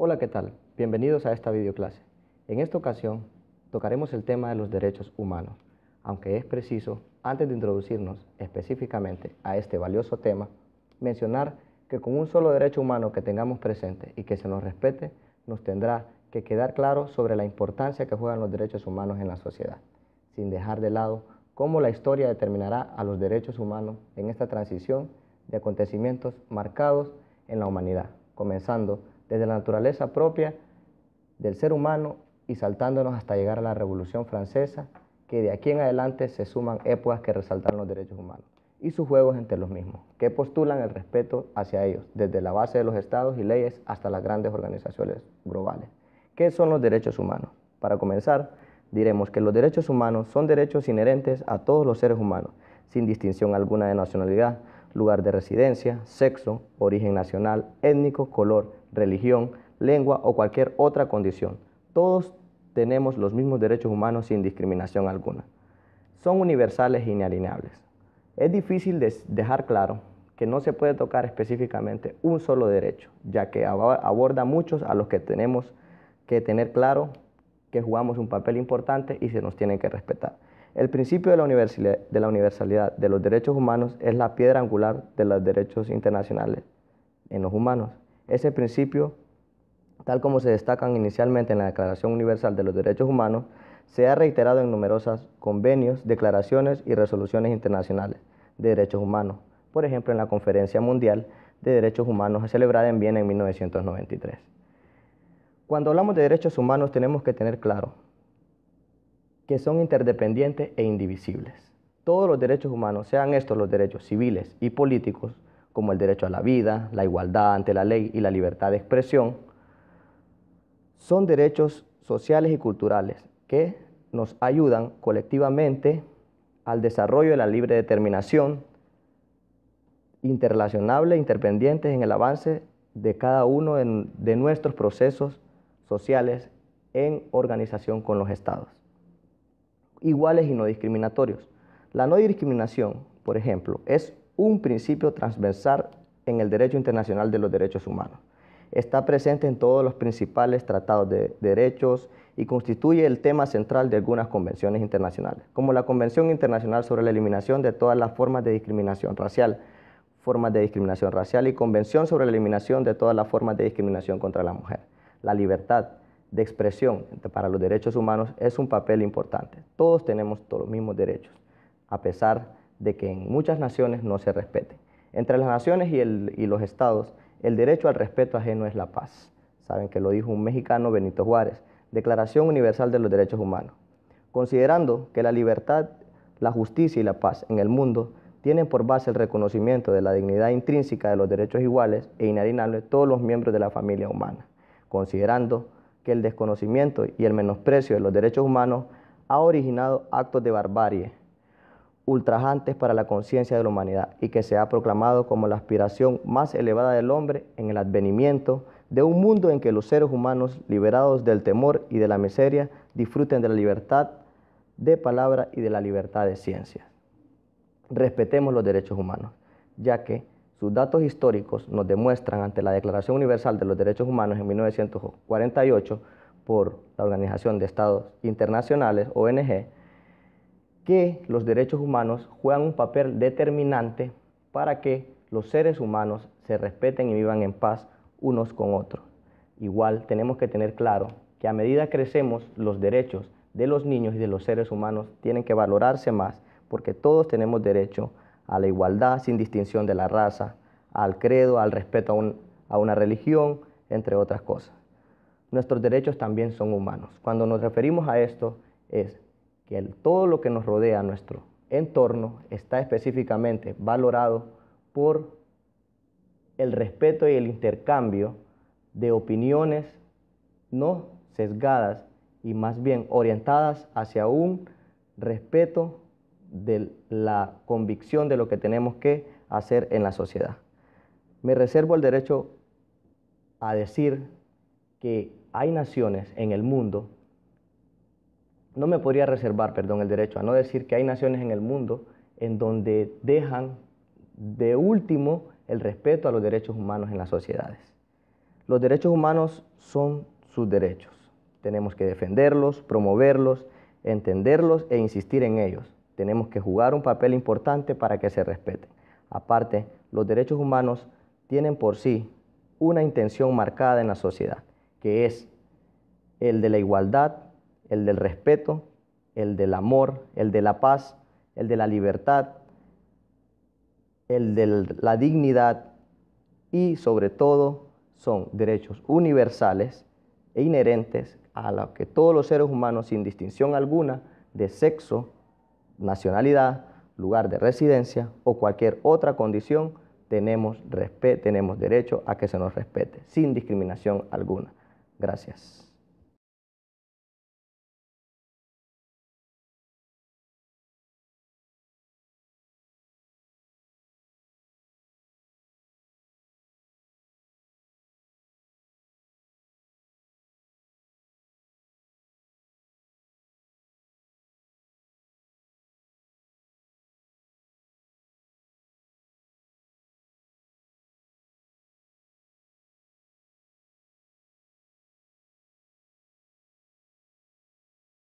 Hola, ¿qué tal? Bienvenidos a esta videoclase. En esta ocasión tocaremos el tema de los derechos humanos, aunque es preciso, antes de introducirnos específicamente a este valioso tema, mencionar que con un solo derecho humano que tengamos presente y que se nos respete, nos tendrá que quedar claro sobre la importancia que juegan los derechos humanos en la sociedad, sin dejar de lado cómo la historia determinará a los derechos humanos en esta transición de acontecimientos marcados en la humanidad, comenzando desde la naturaleza propia del ser humano y saltándonos hasta llegar a la Revolución Francesa, que de aquí en adelante se suman épocas que resaltan los derechos humanos y sus juegos entre los mismos, que postulan el respeto hacia ellos, desde la base de los estados y leyes hasta las grandes organizaciones globales. ¿Qué son los derechos humanos? Para comenzar, diremos que los derechos humanos son derechos inherentes a todos los seres humanos, sin distinción alguna de nacionalidad, lugar de residencia, sexo, origen nacional, étnico, color, religión, lengua o cualquier otra condición. Todos tenemos los mismos derechos humanos sin discriminación alguna. Son universales e inalienables. Es difícil dejar claro que no se puede tocar específicamente un solo derecho, ya que aborda muchos a los que tenemos que tener claro que jugamos un papel importante y se nos tienen que respetar. El principio de la universalidad de los derechos humanos es la piedra angular de los derechos internacionales en los humanos. Ese principio, tal como se destacan inicialmente en la Declaración Universal de los Derechos Humanos, se ha reiterado en numerosos convenios, declaraciones y resoluciones internacionales de derechos humanos, por ejemplo en la Conferencia Mundial de Derechos Humanos celebrada en Viena en 1993. Cuando hablamos de derechos humanos tenemos que tener claro que son interdependientes e indivisibles. Todos los derechos humanos, sean estos los derechos civiles y políticos, como el derecho a la vida, la igualdad ante la ley y la libertad de expresión, son derechos sociales y culturales que nos ayudan colectivamente al desarrollo de la libre determinación, interrelacionable, interpendientes en el avance de cada uno de nuestros procesos sociales en organización con los estados, iguales y no discriminatorios. La no discriminación, por ejemplo, es un principio transversal en el derecho internacional de los derechos humanos. Está presente en todos los principales tratados de derechos y constituye el tema central de algunas convenciones internacionales, como la Convención Internacional sobre la Eliminación de todas las formas de discriminación racial, formas de discriminación racial y Convención sobre la Eliminación de todas las formas de discriminación contra la mujer. La libertad de expresión para los derechos humanos es un papel importante. Todos tenemos todos los mismos derechos, a pesar de que en muchas naciones no se respete. Entre las naciones y, y los estados, el derecho al respeto ajeno es la paz. Saben que lo dijo un mexicano, Benito Juárez, Declaración Universal de los Derechos Humanos. Considerando que la libertad, la justicia y la paz en el mundo tienen por base el reconocimiento de la dignidad intrínseca de los derechos iguales e inalienables de todos los miembros de la familia humana, considerando que el desconocimiento y el menosprecio de los derechos humanos ha originado actos de barbarie, ultrajantes para la conciencia de la humanidad y que se ha proclamado como la aspiración más elevada del hombre en el advenimiento de un mundo en que los seres humanos, liberados del temor y de la miseria, disfruten de la libertad de palabra y de la libertad de ciencia. Respetemos los derechos humanos, ya que sus datos históricos nos demuestran ante la Declaración Universal de los Derechos Humanos en 1948 por la Organización de Estados Internacionales, ONG, que los derechos humanos juegan un papel determinante para que los seres humanos se respeten y vivan en paz unos con otros. Igual tenemos que tener claro que a medida crecemos los derechos de los niños y de los seres humanos tienen que valorarse más porque todos tenemos derecho a la igualdad sin distinción de la raza, al credo, al respeto a, a una religión, entre otras cosas. Nuestros derechos también son humanos. Cuando nos referimos a esto es que todo lo que nos rodea, nuestro entorno, está específicamente valorado por el respeto y el intercambio de opiniones no sesgadas y más bien orientadas hacia un respeto de la convicción de lo que tenemos que hacer en la sociedad. Me reservo el derecho a decir que hay naciones en el mundo no me podría reservar, perdón, el derecho a no decir que hay naciones en el mundo en donde dejan de último el respeto a los derechos humanos en las sociedades. Los derechos humanos son sus derechos. Tenemos que defenderlos, promoverlos, entenderlos e insistir en ellos. Tenemos que jugar un papel importante para que se respeten. Aparte, los derechos humanos tienen por sí una intención marcada en la sociedad, que es el de la igualdad el del respeto, el del amor, el de la paz, el de la libertad, el de la dignidad y sobre todo son derechos universales e inherentes a los que todos los seres humanos sin distinción alguna de sexo, nacionalidad, lugar de residencia o cualquier otra condición, tenemos, tenemos derecho a que se nos respete sin discriminación alguna. Gracias.